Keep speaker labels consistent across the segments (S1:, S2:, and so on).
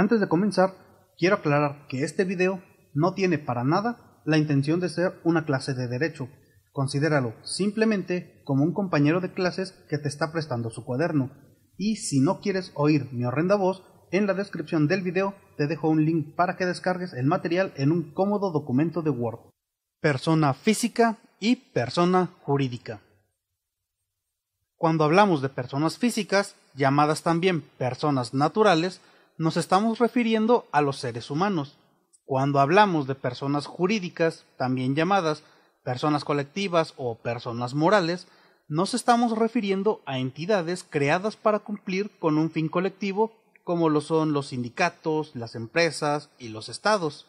S1: Antes de comenzar, quiero aclarar que este video no tiene para nada la intención de ser una clase de derecho. Considéralo simplemente como un compañero de clases que te está prestando su cuaderno. Y si no quieres oír mi horrenda voz, en la descripción del video te dejo un link para que descargues el material en un cómodo documento de Word. Persona física y persona jurídica. Cuando hablamos de personas físicas, llamadas también personas naturales, nos estamos refiriendo a los seres humanos. Cuando hablamos de personas jurídicas, también llamadas personas colectivas o personas morales, nos estamos refiriendo a entidades creadas para cumplir con un fin colectivo como lo son los sindicatos, las empresas y los estados.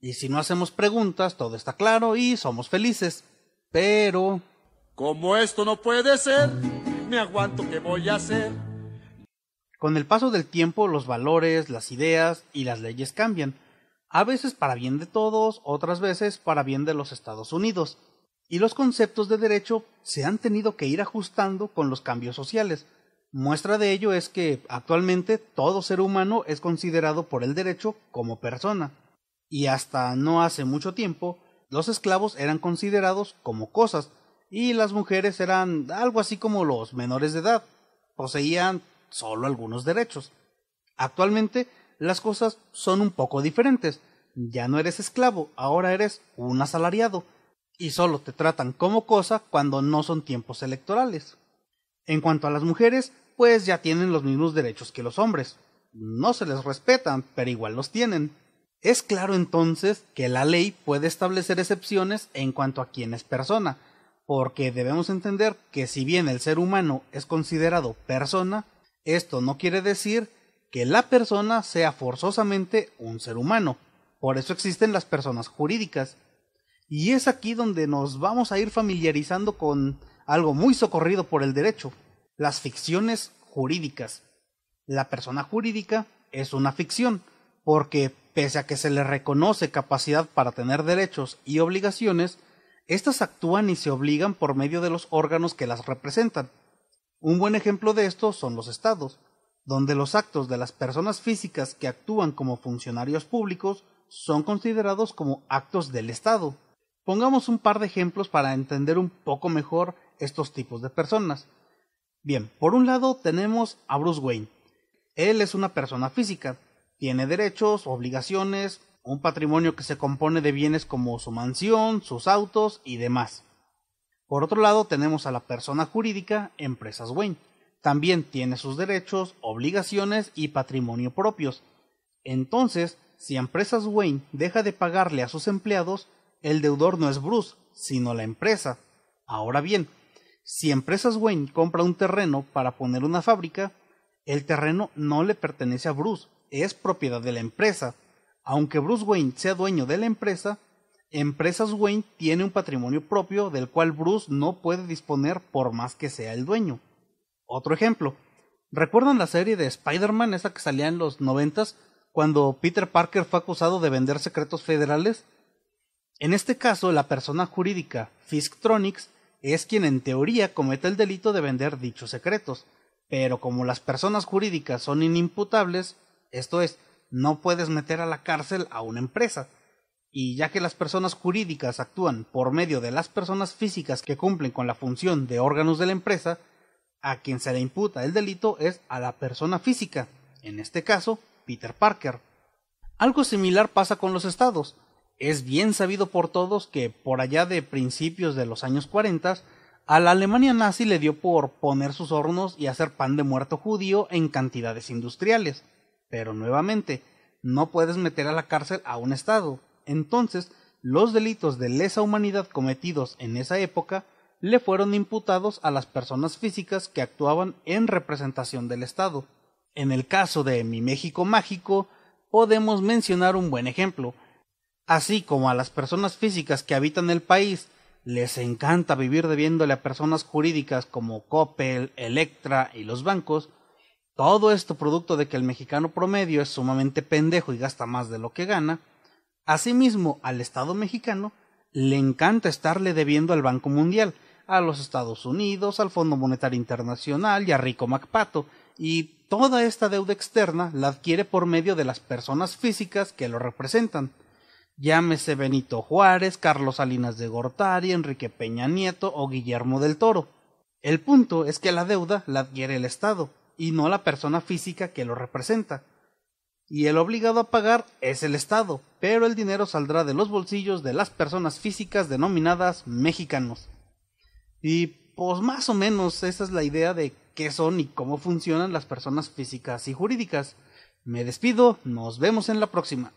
S1: Y si no hacemos preguntas, todo está claro y somos felices. Pero... Como esto no puede ser, me aguanto que voy a hacer con el paso del tiempo los valores, las ideas y las leyes cambian, a veces para bien de todos, otras veces para bien de los Estados Unidos, y los conceptos de derecho se han tenido que ir ajustando con los cambios sociales. Muestra de ello es que actualmente todo ser humano es considerado por el derecho como persona, y hasta no hace mucho tiempo los esclavos eran considerados como cosas, y las mujeres eran algo así como los menores de edad, poseían solo algunos derechos. Actualmente las cosas son un poco diferentes. Ya no eres esclavo, ahora eres un asalariado, y solo te tratan como cosa cuando no son tiempos electorales. En cuanto a las mujeres, pues ya tienen los mismos derechos que los hombres. No se les respetan, pero igual los tienen. Es claro entonces que la ley puede establecer excepciones en cuanto a quién es persona, porque debemos entender que si bien el ser humano es considerado persona, esto no quiere decir que la persona sea forzosamente un ser humano. Por eso existen las personas jurídicas. Y es aquí donde nos vamos a ir familiarizando con algo muy socorrido por el derecho, las ficciones jurídicas. La persona jurídica es una ficción, porque pese a que se le reconoce capacidad para tener derechos y obligaciones, éstas actúan y se obligan por medio de los órganos que las representan. Un buen ejemplo de esto son los estados, donde los actos de las personas físicas que actúan como funcionarios públicos son considerados como actos del Estado. Pongamos un par de ejemplos para entender un poco mejor estos tipos de personas. Bien, por un lado tenemos a Bruce Wayne. Él es una persona física, tiene derechos, obligaciones, un patrimonio que se compone de bienes como su mansión, sus autos y demás. Por otro lado, tenemos a la persona jurídica Empresas Wayne. También tiene sus derechos, obligaciones y patrimonio propios. Entonces, si Empresas Wayne deja de pagarle a sus empleados, el deudor no es Bruce, sino la empresa. Ahora bien, si Empresas Wayne compra un terreno para poner una fábrica, el terreno no le pertenece a Bruce, es propiedad de la empresa. Aunque Bruce Wayne sea dueño de la empresa, Empresas Wayne tiene un patrimonio propio del cual Bruce no puede disponer por más que sea el dueño. Otro ejemplo. ¿Recuerdan la serie de Spider-Man, esa que salía en los noventas, cuando Peter Parker fue acusado de vender secretos federales? En este caso, la persona jurídica, Fisktronics, es quien en teoría comete el delito de vender dichos secretos, pero como las personas jurídicas son inimputables, esto es, no puedes meter a la cárcel a una empresa, y ya que las personas jurídicas actúan por medio de las personas físicas que cumplen con la función de órganos de la empresa, a quien se le imputa el delito es a la persona física, en este caso, Peter Parker. Algo similar pasa con los estados. Es bien sabido por todos que por allá de principios de los años 40, a la Alemania nazi le dio por poner sus hornos y hacer pan de muerto judío en cantidades industriales. Pero nuevamente, no puedes meter a la cárcel a un estado. Entonces, los delitos de lesa humanidad cometidos en esa época le fueron imputados a las personas físicas que actuaban en representación del Estado. En el caso de Mi México Mágico, podemos mencionar un buen ejemplo. Así como a las personas físicas que habitan el país les encanta vivir debiéndole a personas jurídicas como Coppel, Electra y los bancos, todo esto producto de que el mexicano promedio es sumamente pendejo y gasta más de lo que gana, Asimismo, al Estado mexicano le encanta estarle debiendo al Banco Mundial, a los Estados Unidos, al Fondo Monetario Internacional y a Rico Macpato, y toda esta deuda externa la adquiere por medio de las personas físicas que lo representan. Llámese Benito Juárez, Carlos Salinas de Gortari, Enrique Peña Nieto o Guillermo del Toro. El punto es que la deuda la adquiere el Estado, y no la persona física que lo representa y el obligado a pagar es el Estado, pero el dinero saldrá de los bolsillos de las personas físicas denominadas mexicanos. Y pues más o menos esa es la idea de qué son y cómo funcionan las personas físicas y jurídicas. Me despido, nos vemos en la próxima.